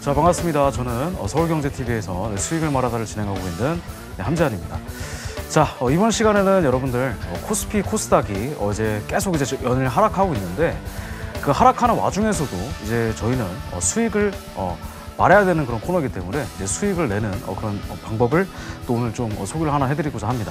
자 반갑습니다. 저는 서울경제TV에서 수익을 말하다를 진행하고 있는 네, 함재한입니다. 자 어, 이번 시간에는 여러분들 어, 코스피 코스닥이 어제 계속 이제 연일 하락하고 있는데 그 하락하는 와중에서도 이제 저희는 어, 수익을 말해야 되는 그런 코너이기 때문에 이제 수익을 내는 그런 방법을 또 오늘 좀 소개를 하나 해드리고자 합니다.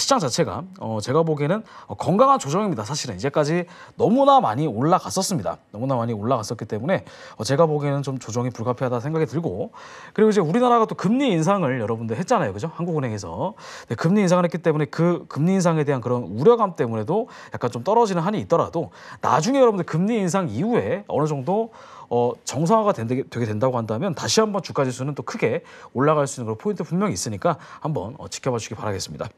시장 자체가 어 제가 보기에는 건강한 조정입니다. 사실은 이제까지 너무나 많이 올라갔었습니다. 너무나 많이 올라갔었기 때문에 어 제가 보기에는 좀 조정이 불가피하다 생각이 들고 그리고 이제 우리나라가 또 금리 인상을 여러분들 했잖아요. 그죠? 한국은행에서 금리 인상을 했기 때문에 그 금리 인상에 대한 그런 우려감 때문에도 약간 좀 떨어지는 한이 있더라도 나중에 여러분들 금리 인상 이후에 어느 정도 어, 정상화가 된, 되게 된다고 한다면 다시 한번 주가 지수는 또 크게 올라갈 수 있는 그런 포인트 분명히 있으니까 한번 어, 지켜봐 주시기 바라겠습니다.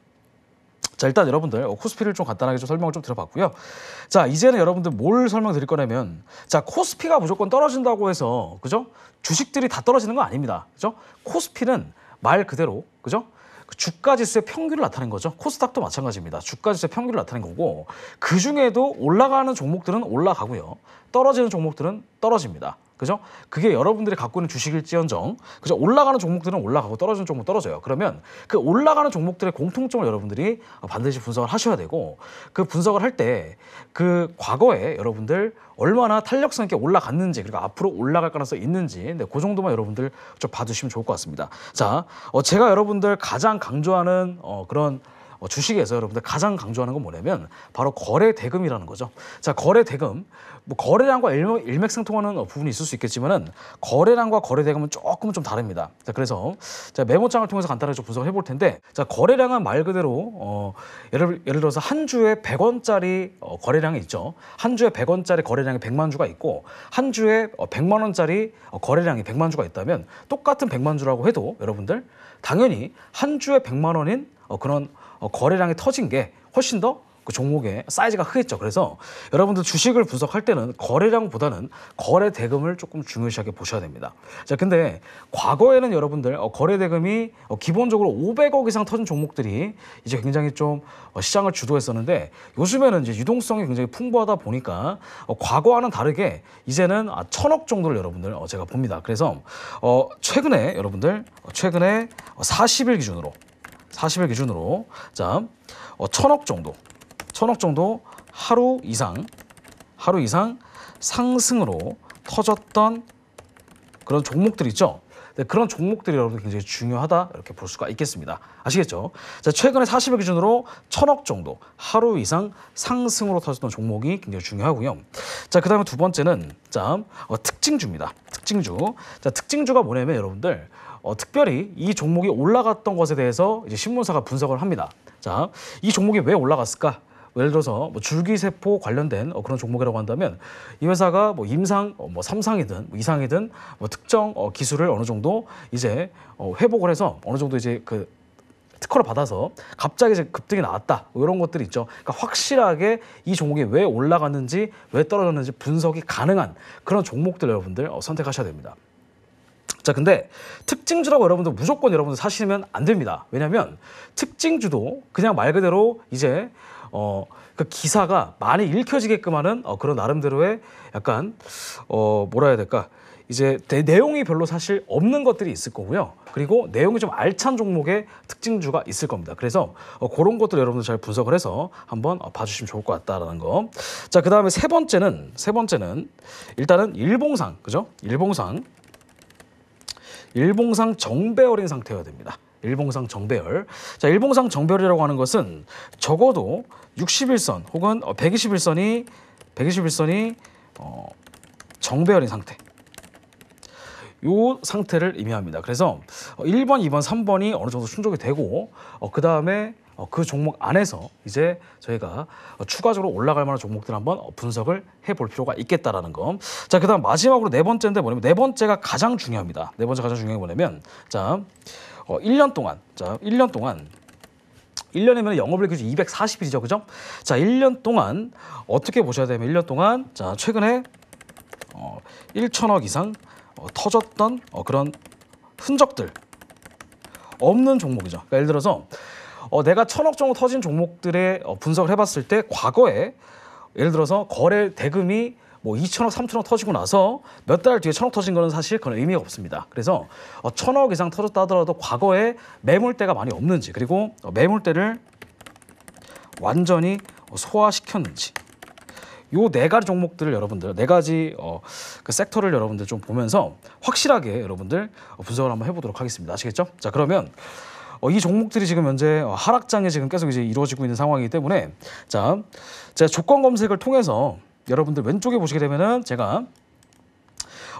자 일단 여러분들 코스피를 좀 간단하게 좀 설명을 좀들어봤고요자 이제는 여러분들 뭘 설명드릴 거냐면 자 코스피가 무조건 떨어진다고 해서 그죠 주식들이 다 떨어지는 건 아닙니다. 그죠 코스피는 말 그대로 그죠 그 주가 지수의 평균을 나타낸 거죠. 코스닥도 마찬가지입니다. 주가 지수의 평균을 나타낸 거고 그 중에도 올라가는 종목들은 올라가고요. 떨어지는 종목들은 떨어집니다. 그죠? 그게 여러분들이 갖고 있는 주식일지언정, 그죠? 올라가는 종목들은 올라가고 떨어지는 종목 떨어져요. 그러면 그 올라가는 종목들의 공통점을 여러분들이 반드시 분석을 하셔야 되고 그 분석을 할 때 그 과거에 여러분들 얼마나 탄력성 있게 올라갔는지 그리고 앞으로 올라갈 가능성이 있는지 근그 네, 정도만 여러분들 좀 봐주시면 좋을 것 같습니다. 자, 어, 제가 여러분들 가장 강조하는 어, 그런 어, 주식에서 여러분들 가장 강조하는 건 뭐냐면 바로 거래 대금이라는 거죠. 자, 거래 대금. 뭐 거래량과 일맥, 일맥상통하는 어, 부분이 있을 수 있겠지만은 거래량과 거래 대금은 조금은 좀 다릅니다. 자, 그래서 자, 메모장을 통해서 간단하게 좀 분석을 해 볼 텐데 자, 거래량은 말 그대로 어, 예를, 예를 들어서 한 주에 100원짜리 어, 거래량이 있죠. 한 주에 100원짜리 거래량이 100만 주가 있고 한 주에 100만 어, 원짜리 어, 거래량이 100만 주가 있다면 똑같은 100만 주라고 해도 여러분들 당연히 한 주에 100만 원인 어, 그런 어, 거래량이 터진 게 훨씬 더 그 종목의 사이즈가 크겠죠. 그래서 여러분들 주식을 분석할 때는 거래량보다는 거래 대금을 조금 중요시하게 보셔야 됩니다. 자, 근데 과거에는 여러분들 어, 거래 대금이 어, 기본적으로 500억 이상 터진 종목들이 이제 굉장히 좀 시장을 주도했었는데 요즘에는 이제 유동성이 굉장히 풍부하다 보니까 과거와는 다르게 이제는 1000억 아, 정도를 여러분들 제가 봅니다. 그래서 최근에 여러분들 최근에 40일 기준으로 40일 기준으로 자 어, 천억 정도 천억 정도 하루 이상 하루 이상 상승으로 터졌던 그런 종목들 있죠. 네, 그런 종목들이 여러분 굉장히 중요하다 이렇게 볼 수가 있겠습니다. 아시겠죠? 자, 최근에 40일 기준으로 천억 정도 하루 이상 상승으로 터졌던 종목이 굉장히 중요하고요. 자, 그다음에 두 번째는 자, 어, 특징주입니다. 특징주. 자, 특징주가 뭐냐면 여러분들 어, 특별히 이 종목이 올라갔던 것에 대해서 이제 신문사가 분석을 합니다. 자, 이 종목이 왜 올라갔을까? 예를 들어서 뭐 줄기세포 관련된 어, 그런 종목이라고 한다면 이 회사가 뭐 임상, 어, 뭐삼상이든뭐이상이든뭐 특정 어, 기술을 어느 정도 이제 어, 회복을 해서 어느 정도 이제 그 특허를 받아서 갑자기 이제 급등이 나왔다 뭐 이런 것들이 있죠. 그러니까 확실하게 이 종목이 왜 올라갔는지 왜 떨어졌는지 분석이 가능한 그런 종목들 여러분들 어, 선택하셔야 됩니다. 자, 근데 특징주라고 여러분들 무조건 여러분들 사시면 안 됩니다. 왜냐면 특징주도 그냥 말 그대로 이제 어, 그 기사가 많이 읽혀지게끔 하는 어, 그런 나름대로의 약간 어, 뭐라 해야 될까 이제 내, 내용이 별로 사실 없는 것들이 있을 거고요. 그리고 내용이 좀 알찬 종목의 특징주가 있을 겁니다. 그래서 어, 그런 것들 여러분들 잘 분석을 해서 한번 어, 봐주시면 좋을 것 같다라는 거. 자, 그 다음에 세 번째는 세 번째는 일단은 일봉상 그죠? 일봉상 일봉상 정배어린 상태여야 됩니다. 일봉상 정배열. 자, 일봉상 정배열이라고 하는 것은 적어도 60일선 혹은 1 2일선이 121선이 어, 정배열인 상태. 요 상태를 의미합니다. 그래서 1번, 어, 2번, 3번이 어느 정도 충족이 되고 어, 그 다음에 어, 그 종목 안에서 이제 저희가 어, 추가적으로 올라갈 만한 종목들 한번 어, 분석을 해 볼 필요가 있겠다라는 거. 자, 그다음 마지막으로 네 번째인데 뭐냐면 네 번째가 가장 중요합니다. 네 번째 가장 중요한 게 뭐냐면 자 어, 1년 동안 자 1년 동안 1년이면 영업을 기준 240일이죠. 그죠? 자, 1년 동안 어떻게 보셔야 되면 1년 동안 자, 최근에 어, 1천억 이상 어, 터졌던 어, 그런 흔적들 없는 종목이죠. 그러니까 예를 들어서 어, 내가 천억 정도 터진 종목들의 어, 분석을 해봤을 때 과거에 예를 들어서 거래 대금이 뭐 2천억, 3천억 터지고 나서 몇 달 뒤에 천억 터진 거는 사실 그건 의미가 없습니다. 그래서 어, 천억 이상 터졌다 하더라도 과거에 매물대가 많이 없는지 그리고 어, 매물대를 완전히 소화시켰는지 요 네 가지 종목들을 여러분들 네 가지 어, 그 섹터를 여러분들 좀 보면서 확실하게 여러분들 분석을 한번 해보도록 하겠습니다. 아시겠죠? 자 그러면 어, 이 종목들이 지금 현재 어, 하락장에 지금 계속 이제 이루어지고 있는 상황이기 때문에 자 제가 조건 검색을 통해서 여러분들 왼쪽에 보시게 되면은 제가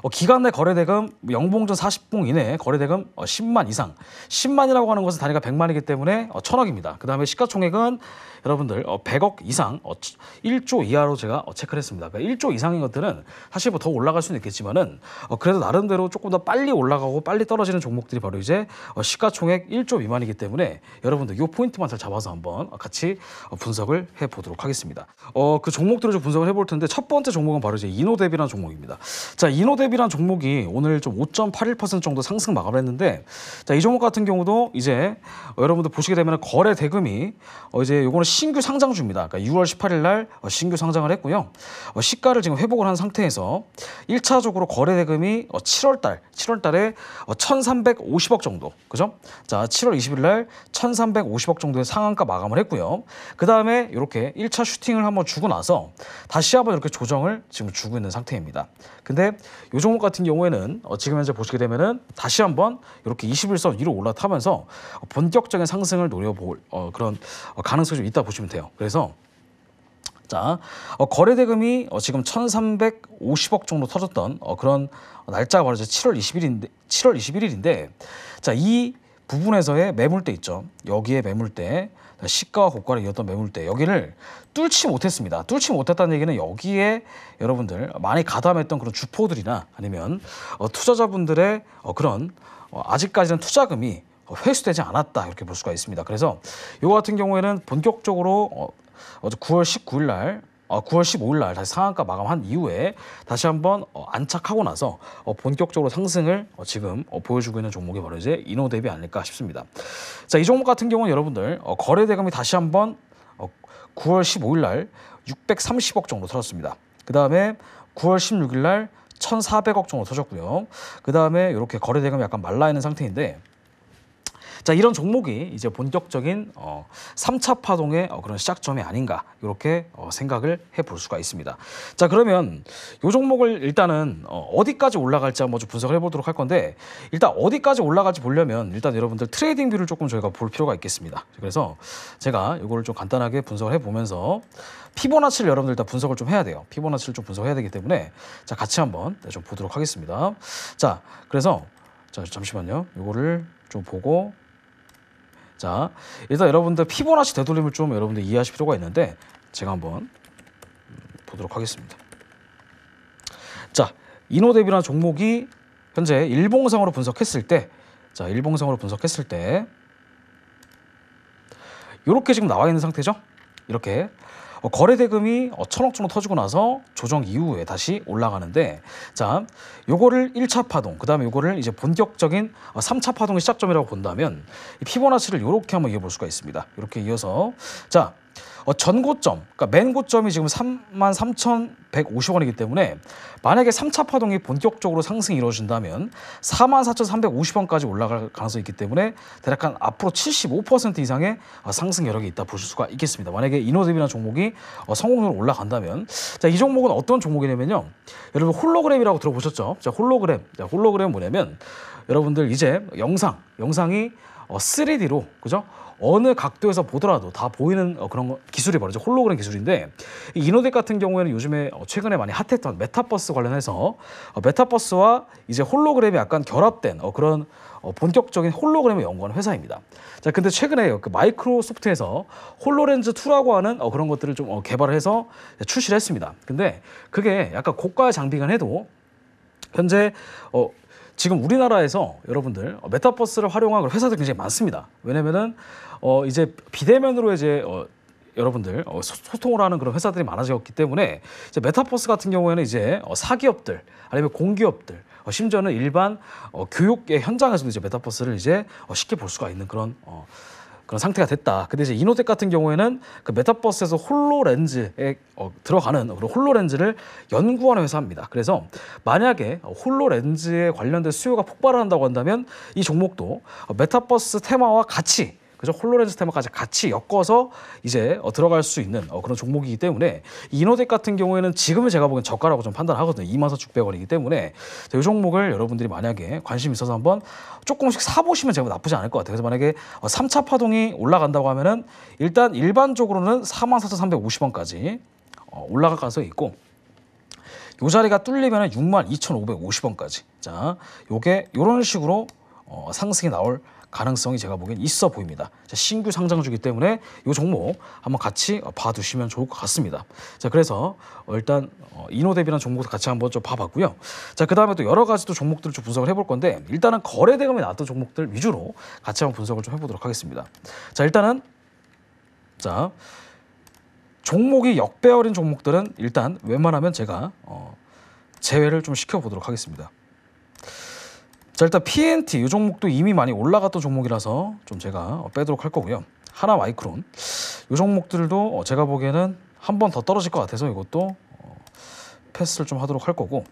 어, 기간 내 거래대금 영봉전 40봉 이내 거래대금 10만 어, 이상 10만이라고 하는 것은 단위가 100만이기 때문에 1 어, 0억입니다그 다음에 시가총액은 여러분들 100억 이상 1조 이하로 제가 체크를 했습니다. 1조 그러니까 이상인 것들은 사실 뭐더 올라갈 수는 있겠지만은 그래도 나름대로 조금 더 빨리 올라가고 빨리 떨어지는 종목들이 바로 이제 시가총액 1조 미만이기 때문에 여러분들 이 포인트만 잘 잡아서 한번 같이 분석을 해보도록 하겠습니다. 어, 그 종목들을 좀 분석을 해볼 텐데 첫 번째 종목은 바로 이제 이노대비라는 종목입니다. 자, 이노대비 랩이란 종목이 오늘 좀 5.81% 정도 상승 마감을 했는데 자, 이 종목 같은 경우도 이제 여러분들 보시게 되면 거래 대금이 어, 이제 요거는 신규 상장주입니다. 그러니까 6월 18일 날 어, 신규 상장을 했고요. 어, 시가를 지금 회복을 한 상태에서 1차적으로 거래 대금이 어, 7월 달 7월 달에 어, 1,350억 정도. 그죠? 자, 7월 20일 날 1,350억 정도의 상한가 마감을 했고요. 그다음에 이렇게 1차 슈팅을 한번 주고 나서 다시 한번 이렇게 조정을 지금 주고 있는 상태입니다. 근데 요 종목 같은 경우에는 어, 지금 현재 보시게 되면은 다시 한번 이렇게 21선 위로 올라타면서 본격적인 상승을 노려볼 어, 그런 어, 가능성이 좀 있다 보시면 돼요. 그래서 자, 어, 거래 대금이 어, 지금 1,350억 정도 터졌던 어, 그런 날짜가 바로 이제 7월 20일인데 7월 21일인데 자, 이 부분에서의 매물대 있죠. 여기에 매물대 시가와 고가를 이었던 매물대 여기를 뚫지 못했습니다. 뚫지 못했다는 얘기는 여기에 여러분들 많이 가담했던 그런 주포들이나 아니면 어, 투자자분들의 어, 그런 어, 아직까지는 투자금이 어, 회수되지 않았다 이렇게 볼 수가 있습니다. 그래서 요 같은 경우에는 본격적으로 어, 어제 9월 19일 날 9월 어, 15일 날 다시 상한가 마감한 이후에 다시 한번 어, 안착하고 나서 어, 본격적으로 상승을 지금 보여주고 있는 종목이 바로 이제 이노 대비 아닐까 싶습니다. 자, 이 종목 같은 경우는 여러분들 거래 대금이 다시 한번 9월 15일 날 630억 정도 터졌습니다. 그 다음에 9월 16일 날 1,400억 정도 터졌고요. 그 다음에 이렇게 거래 대금이 약간 말라 있는 상태인데 자 이런 종목이 이제 본격적인 어, 3차 파동의 어, 그런 시작점이 아닌가 이렇게 어, 생각을 해볼 수가 있습니다. 자 그러면 이 종목을 일단은 어, 어디까지 올라갈지 한번 좀 분석을 해보도록 할 건데 일단 어디까지 올라갈지 보려면 일단 여러분들 트레이딩 뷰를 조금 저희가 볼 필요가 있겠습니다. 그래서 제가 이거를 좀 간단하게 분석을 해보면서 피보나치를 여러분들 다 분석을 좀 해야 돼요. 피보나치를 좀 분석해야 되기 때문에 자 같이 한번 네, 좀 보도록 하겠습니다. 자 그래서 자 잠시만요. 이거를 좀 보고 자, 일단 여러분들 피보나치 되돌림을 좀 여러분들 이해하실 필요가 있는데 제가 한번 보도록 하겠습니다. 자, 이노대비라는 종목이 현재 일봉상으로 분석했을 때 자, 일봉상으로 분석했을 때 이렇게 지금 나와 있는 상태죠? 이렇게 어, 거래 대금이 어, 천억 정도 터지고 나서 조정 이후에 다시 올라가는데 자 요거를 1차 파동 그다음에 요거를 이제 본격적인 3차 어, 파동의 시작점이라고 본다면 피보나치를 요렇게 한번 이어볼 수가 있습니다. 이렇게 이어서 자 어, 전고점, 그러니까 맨 고점이 지금 3만 3,150원이기 때문에 만약에 3차 파동이 본격적으로 상승이 이루어진다면 4만 4,350원까지 올라갈 가능성이 있기 때문에 대략 한 앞으로 75% 이상의 어, 상승 여력이 있다 보실 수가 있겠습니다. 만약에 이노드비나 종목이 어, 성공률 올라간다면 자, 이 종목은 어떤 종목이냐면요. 여러분 홀로그램이라고 들어보셨죠? 자, 홀로그램. 자, 홀로그램 뭐냐면 여러분들 이제 영상, 영상이 어, 3D로 그죠? 어느 각도에서 보더라도 다 보이는 어, 그런 기술이 바로 홀로그램 기술인데 이노덱 같은 경우에는 요즘에 어, 최근에 많이 핫했던 메타버스 관련해서 어, 메타버스와 이제 홀로그램이 약간 결합된 어, 그런 어, 본격적인 홀로그램을 연구하는 회사입니다. 자, 근데 최근에 그 마이크로소프트에서 홀로렌즈 2라고 하는 어, 그런 것들을 좀 어, 개발을 해서 출시를 했습니다. 근데 그게 약간 고가의 장비긴 해도 현재 어, 지금 우리나라에서 여러분들 메타버스를 활용한 회사들 굉장히 많습니다. 왜냐면은 어 이제 비대면으로 이제 어 여러분들 어 소통을 하는 그런 회사들이 많아졌기 때문에 이제 메타버스 같은 경우에는 이제 어 사기업들 아니면 공기업들 어 심지어는 일반 어 교육의 현장에서도 이제 메타버스를 이제 어 쉽게 볼 수가 있는 그런 어 그런 상태가 됐다. 근데 이제 이노텍 같은 경우에는 그 메타버스에서 홀로 렌즈에 어, 들어가는 그런 홀로 렌즈를 연구하는 회사입니다. 그래서 만약에 홀로 렌즈에 관련된 수요가 폭발한다고 한다면 이 종목도 메타버스 테마와 같이 그래서 홀로렌즈 테마까지 같이 엮어서 이제 어, 들어갈 수 있는 어, 그런 종목이기 때문에 이노덱 같은 경우에는 지금은 제가 보기엔 저가라고 좀 판단하거든요. 24,600원이기 때문에 이 종목을 여러분들이 만약에 관심 있어서 한번 조금씩 사보시면 제가 나쁘지 않을 것 같아요. 그래서 만약에 어, 3차 파동이 올라간다고 하면은 일단 일반적으로는 44,350원까지 어, 올라갈 가능성이 있고 요 자리가 뚫리면 62,550원까지 자 요게 요런 식으로 어, 상승이 나올 가능성이 제가 보기엔 있어 보입니다. 자, 신규 상장주기 때문에 이 종목 한번 같이 봐두시면 좋을 것 같습니다. 자, 그래서 어, 일단 어, 이노대비라는 종목도 같이 한번 좀 봐봤고요. 자, 그 다음에 또 여러 가지 또 종목들을 좀 분석을 해볼 건데 일단은 거래 대금이 나왔던 종목들 위주로 같이 한번 분석을 좀 해보도록 하겠습니다. 자, 일단은 자 종목이 역배어린 종목들은 일단 웬만하면 제가 어, 제외를 좀 시켜보도록 하겠습니다. 자 일단 PNT 이 종목도 이미 많이 올라갔던 종목이라서 좀 제가 빼도록 할 거고요. 하나 마이크론 이 종목들도 어, 제가 보기에는 한 번 더 떨어질 것 같아서 이것도 어, 패스를 좀 하도록 할 거고